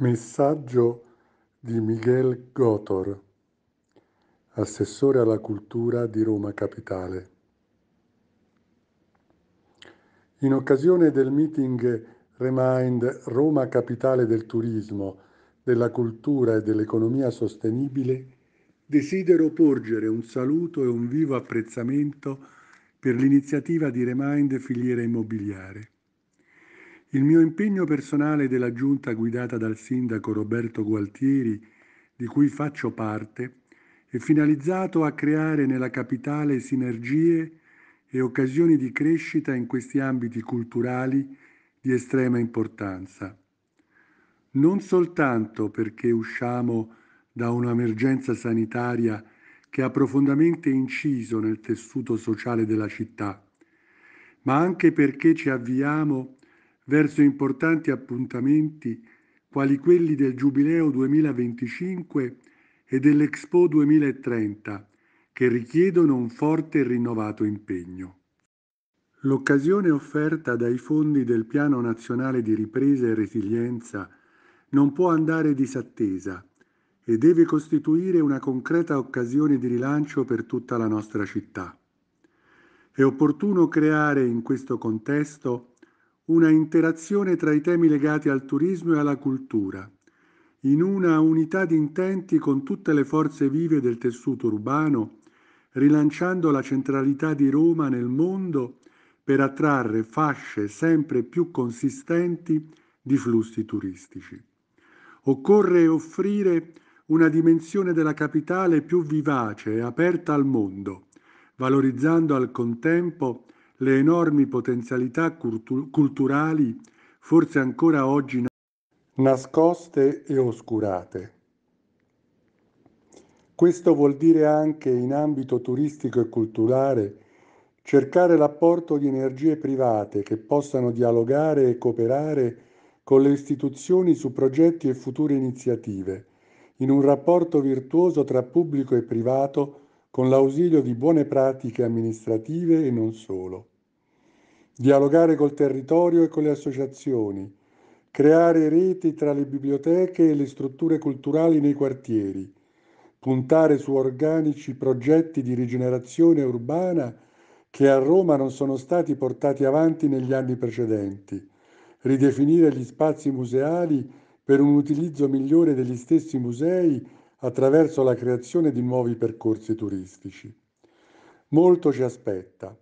Messaggio di Miguel Gotor, assessore alla cultura di Roma Capitale. In occasione del meeting Remind Roma Capitale del Turismo, della Cultura e dell'Economia Sostenibile, desidero porgere un saluto e un vivo apprezzamento per l'iniziativa di Remind Filiera Immobiliare il mio impegno personale della giunta guidata dal sindaco Roberto Gualtieri, di cui faccio parte, è finalizzato a creare nella capitale sinergie e occasioni di crescita in questi ambiti culturali di estrema importanza. Non soltanto perché usciamo da un'emergenza sanitaria che ha profondamente inciso nel tessuto sociale della città, ma anche perché ci avviamo verso importanti appuntamenti quali quelli del Giubileo 2025 e dell'Expo 2030, che richiedono un forte e rinnovato impegno. L'occasione offerta dai fondi del Piano Nazionale di Ripresa e Resilienza non può andare disattesa e deve costituire una concreta occasione di rilancio per tutta la nostra città. È opportuno creare in questo contesto una interazione tra i temi legati al turismo e alla cultura, in una unità di intenti con tutte le forze vive del tessuto urbano, rilanciando la centralità di Roma nel mondo per attrarre fasce sempre più consistenti di flussi turistici. Occorre offrire una dimensione della capitale più vivace e aperta al mondo, valorizzando al contempo le enormi potenzialità culturali forse ancora oggi nascoste e oscurate. Questo vuol dire anche in ambito turistico e culturale cercare l'apporto di energie private che possano dialogare e cooperare con le istituzioni su progetti e future iniziative, in un rapporto virtuoso tra pubblico e privato con l'ausilio di buone pratiche amministrative e non solo dialogare col territorio e con le associazioni, creare reti tra le biblioteche e le strutture culturali nei quartieri, puntare su organici progetti di rigenerazione urbana che a Roma non sono stati portati avanti negli anni precedenti, ridefinire gli spazi museali per un utilizzo migliore degli stessi musei attraverso la creazione di nuovi percorsi turistici. Molto ci aspetta.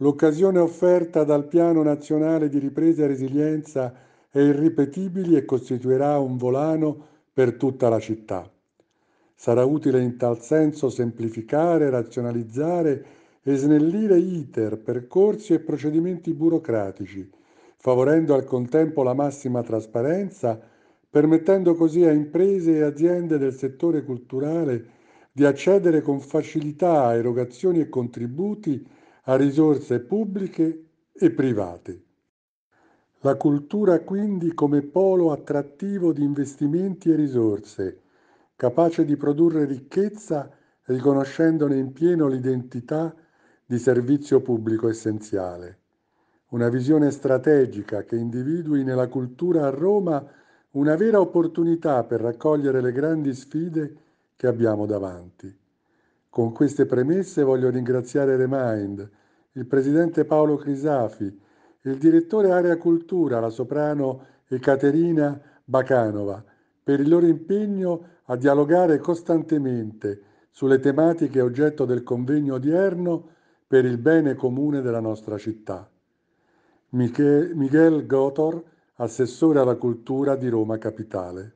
L'occasione offerta dal Piano Nazionale di Ripresa e Resilienza è irripetibile e costituirà un volano per tutta la città. Sarà utile in tal senso semplificare, razionalizzare e snellire iter, percorsi e procedimenti burocratici, favorendo al contempo la massima trasparenza, permettendo così a imprese e aziende del settore culturale di accedere con facilità a erogazioni e contributi a risorse pubbliche e private. La cultura quindi come polo attrattivo di investimenti e risorse, capace di produrre ricchezza riconoscendone in pieno l'identità di servizio pubblico essenziale. Una visione strategica che individui nella cultura a Roma una vera opportunità per raccogliere le grandi sfide che abbiamo davanti. Con queste premesse voglio ringraziare Remind, il presidente Paolo Crisafi, il direttore Area Cultura, la soprano Ekaterina Bacanova, per il loro impegno a dialogare costantemente sulle tematiche oggetto del convegno odierno per il bene comune della nostra città. Michel Gotor, assessore alla cultura di Roma Capitale.